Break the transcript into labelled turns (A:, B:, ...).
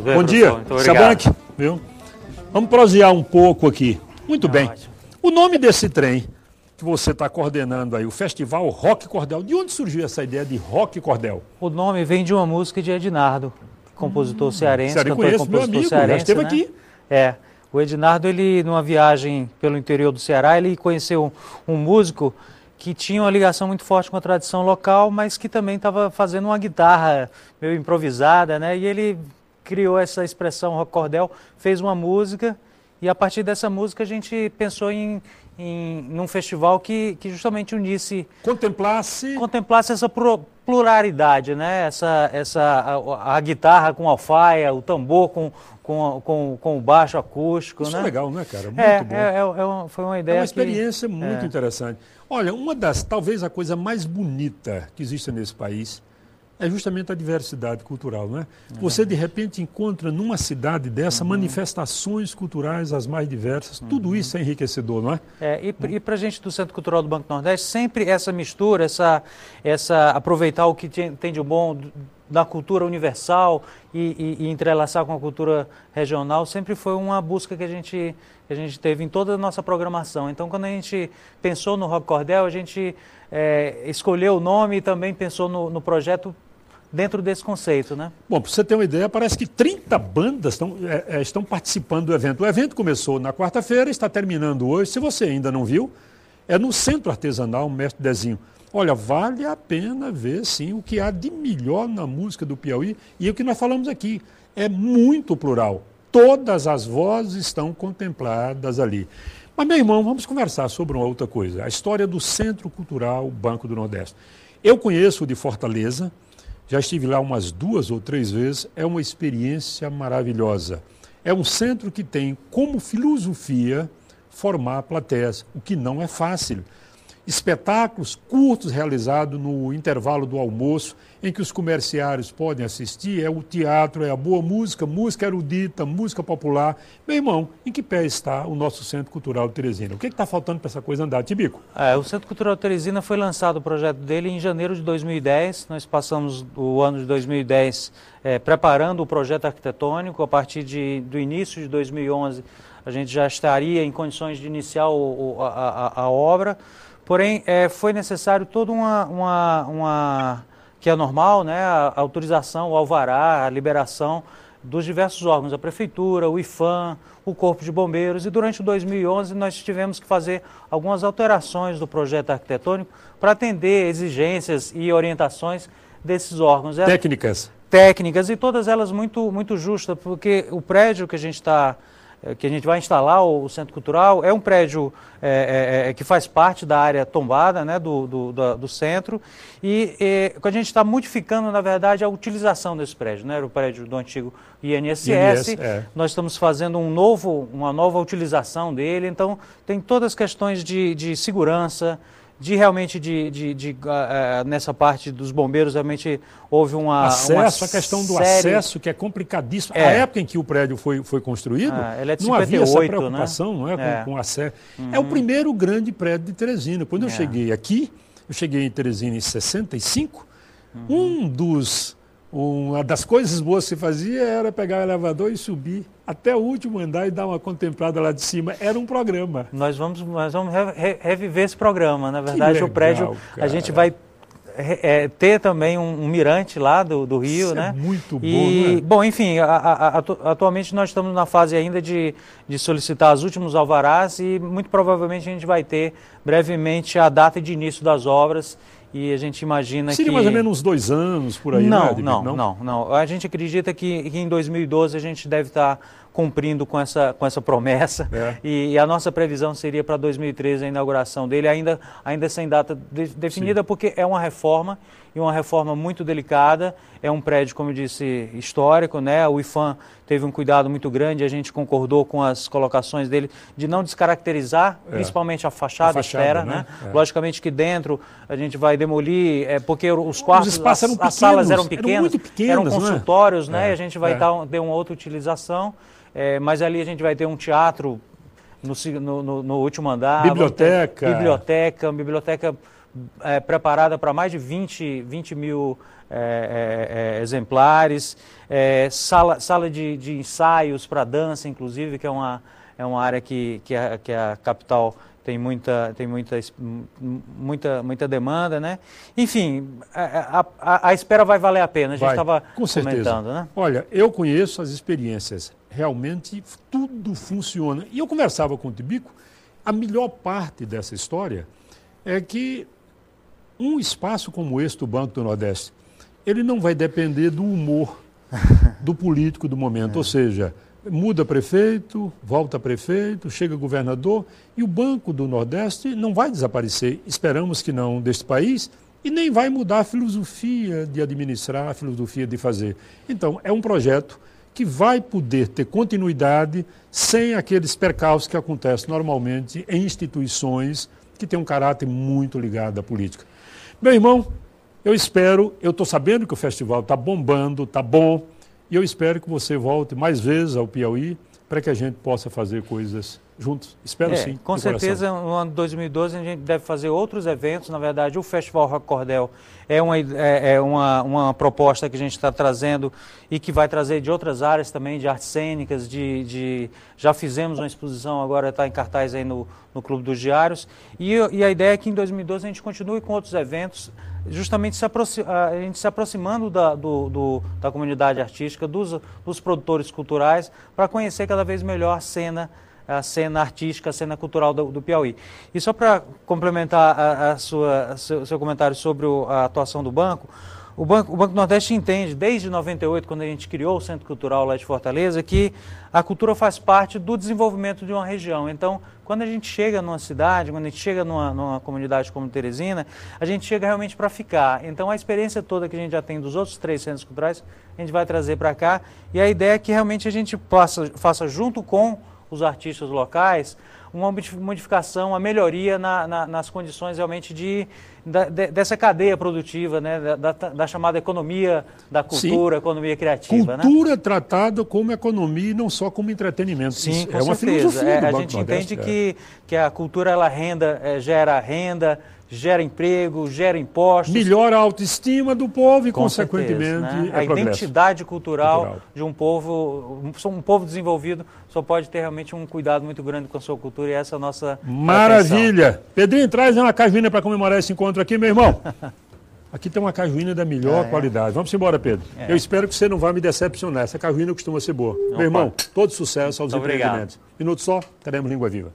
A: Bem, Bom dia, Sabanque,
B: viu? Vamos prosear um pouco aqui. Muito é bem. Ótimo. O nome desse trem que você está coordenando aí, o Festival Rock Cordel. De onde
A: surgiu essa ideia de Rock Cordel? O nome vem de uma música de Ednardo, compositor hum, cearense, cantor conheço, compositor meu amigo, cearense. Já esteve né? aqui. É. O Ednardo, ele, numa viagem pelo interior do Ceará, ele conheceu um, um músico que tinha uma ligação muito forte com a tradição local, mas que também estava fazendo uma guitarra meio improvisada, né? E ele criou essa expressão rock cordel, fez uma música e a partir dessa música a gente pensou em, em num festival que, que justamente unisse contemplasse contemplasse essa pro, pluralidade, né? Essa essa a, a, guitarra com alfaia, o tambor com com, com, com o baixo acústico, Isso é né? é legal, né, cara? É, muito é, bom. É, é, é uma, foi uma
B: ideia. É uma experiência que, muito interessante. Olha, uma das talvez a coisa mais bonita que existe nesse país é justamente a diversidade cultural, né? É Você de repente encontra numa cidade dessa uhum. manifestações culturais as mais diversas, uhum. tudo isso é enriquecedor, não é?
A: é e, e para a gente do Centro Cultural do Banco Nordeste, sempre essa mistura, essa, essa aproveitar o que tem de bom da cultura universal e, e, e, entrelaçar com a cultura regional sempre foi uma busca que a gente a gente teve em toda a nossa programação. Então, quando a gente pensou no Rock Cordel, a gente é, escolheu o nome e também pensou no, no projeto dentro desse conceito, né?
B: Bom, para você ter uma ideia, parece que 30 bandas estão, é, é, estão participando do evento. O evento começou na quarta-feira, está terminando hoje. Se você ainda não viu, é no Centro Artesanal Mestre Dezinho. Olha, vale a pena ver sim o que há de melhor na música do Piauí e o que nós falamos aqui. É muito plural. Todas as vozes estão contempladas ali. Mas, meu irmão, vamos conversar sobre uma outra coisa. A história do Centro Cultural Banco do Nordeste. Eu conheço o de Fortaleza, já estive lá umas duas ou três vezes, é uma experiência maravilhosa. É um centro que tem como filosofia formar plateias, o que não é fácil espetáculos curtos realizados no intervalo do almoço, em que os comerciários podem assistir, é o teatro, é a boa música, música erudita, música popular. Meu irmão, em que pé está o nosso Centro Cultural de Teresina?
A: O que é está faltando para essa coisa andar, Tibico? É, o Centro Cultural de Teresina foi lançado o projeto dele em janeiro de 2010. Nós passamos o ano de 2010 é, preparando o projeto arquitetônico. A partir de, do início de 2011, a gente já estaria em condições de iniciar o, a, a, a obra. Porém, é, foi necessário toda uma, uma, uma, que é normal, né, a autorização, o alvará, a liberação dos diversos órgãos, a prefeitura, o IFAM, o Corpo de Bombeiros. E durante 2011 nós tivemos que fazer algumas alterações do projeto arquitetônico para atender exigências e orientações desses órgãos. É Técnicas. Técnicas e todas elas muito, muito justas, porque o prédio que a gente está é, que a gente vai instalar o Centro Cultural, é um prédio é é, é, é, que faz parte da área tombada né, do, do, do, do centro, e é, a gente está modificando, na verdade, a utilização desse prédio, né, era o prédio do antigo INSS, INS, nós estamos fazendo um novo, uma nova utilização dele, então tem todas as questões de, de segurança, de realmente de, de, de, de uh, ah, eh, nessa parte dos bombeiros realmente houve uma acesso uma a questão do série... acesso
B: que é complicadíssimo é. a época em que o prédio foi, foi construído ah, é não 58, havia essa né? preocupação né? não é, é. Com, acesso uhum. é o uhum. primeiro grande prédio de Teresina quando eu é. cheguei aqui eu cheguei em Teresina em 65 uhum. um dos uma das coisas boas que se fazia era pegar o elevador e subir até o último andar e dar uma contemplada lá de cima. Era um programa.
A: Nós vamos, nós vamos re, reviver esse programa. Na verdade, legal, o prédio, cara. a gente vai é, ter também um, um, mirante lá do, do Rio, Isso é né? É muito bom. E, né? Bom, enfim, a, a, a, atualmente nós estamos na fase ainda de, de solicitar os últimos alvarás e muito provavelmente a gente vai ter brevemente a data de início das obras e a gente imagina Seria que... Seria mais ou menos
B: uns dois anos por aí, né, não, né, não, não, não,
A: não. A gente acredita que, que em 2012 a gente deve estar tá cumprindo com essa, com essa promessa. É. E, e, a nossa previsão seria para 2013 a inauguração dele, ainda, ainda sem data de, definida, Sim. porque é uma reforma e uma reforma muito delicada. É um prédio, como eu disse, histórico, né? O IFAM teve um cuidado muito grande, a gente concordou com as colocações dele de não descaracterizar, é. principalmente a fachada, a fachada externa, né? né? É. Logicamente que dentro a gente vai demolir, é, porque os quartos, os as, eram pequenos, as salas eram pequenas, eram, pequenas, eram né? consultórios, né? né? E a gente vai é. dar, dar uma outra utilização. É, mas ali a gente vai ter um teatro no, no, no último andar. Biblioteca. Biblioteca, biblioteca é, preparada para mais de 20, 20 mil é, é, é exemplares, é, sala, sala de, de ensaios para dança, inclusive, que é uma, é uma área que, que, a, que a capital tem muita, tem muita, muita, muita demanda, né? Enfim, a, a, a espera vai valer a pena, a gente estava comentando, né? Olha, eu conheço as
B: experiências realmente tudo funciona. E eu conversava com o Tibico, a melhor parte dessa história é que um espaço como este do Banco do Nordeste, ele não vai depender do humor do político do momento, é. ou seja, muda prefeito, volta prefeito, chega governador e o Banco do Nordeste não vai desaparecer, esperamos que não deste país e nem vai mudar a filosofia de administrar, a filosofia de fazer. Então, é um projeto que vai poder ter continuidade sem aqueles percalços que acontecem normalmente em instituições que têm um caráter muito ligado à política. Meu irmão, eu espero, eu estou sabendo que o festival está bombando, está bom, e eu espero que você volte mais vezes ao Piauí para que a gente possa fazer coisas juntos. Espero é, sim. Com certeza,
A: coração. no ano de 2012, a gente deve fazer outros eventos. Na verdade, o Festival Rock Cordel é uma, é, é uma, uma proposta que a gente está trazendo e que vai trazer de outras áreas também, de artes cênicas, de, de já fizemos uma exposição, agora está em cartaz aí no, no Clube dos Diários. E, e a ideia é que em 2012 a gente continue com outros eventos, justamente se a gente se aproximando da, do, do, da comunidade artística, dos, dos produtores culturais, para conhecer cada vez melhor a cena a cena artística, a cena cultural do, do Piauí. E só para complementar a, a sua, seu, seu, comentário sobre o, a atuação do banco, o banco, o banco Nordeste entende, desde 98, quando a gente criou o Centro Cultural lá de Fortaleza, que a cultura faz parte do desenvolvimento de uma região. Então, quando a gente chega numa cidade, quando a gente chega numa, numa comunidade como Teresina, a gente chega realmente para ficar. Então, a experiência toda que a gente já tem dos outros três centros culturais, a gente vai trazer para cá. E a ideia é que realmente a gente faça junto com os artistas locais, uma modificação, uma melhoria na, na, nas condições realmente de, da, de, dessa cadeia produtiva, né? da, da, da chamada economia da cultura, Sim. economia criativa. Né? Cultura
B: né? tratada como economia e não só como entretenimento. Sim, Isso com é certeza. uma filosofia. É, a gente Nordeste, entende é.
A: que, que a cultura ela renda, é, gera renda, gera emprego, gera impostos. Melhora a
B: autoestima do povo e, consequentemente, certeza, né? é a progresso.
A: identidade cultural, cultural, de um povo, um povo desenvolvido só pode ter realmente um cuidado muito grande com a sua cultura e essa é a nossa Maravilha!
B: Atenção. Pedrinho, traz uma cajuína para comemorar esse encontro aqui, meu irmão. Aqui tem uma cajuína da melhor é, qualidade. Vamos embora, Pedro. É. Eu espero que você não vá me decepcionar. Essa cajuína costuma ser boa. Opa. Meu irmão, todo sucesso aos Muito empreendimentos. Obrigado. Minuto só, teremos Língua Viva.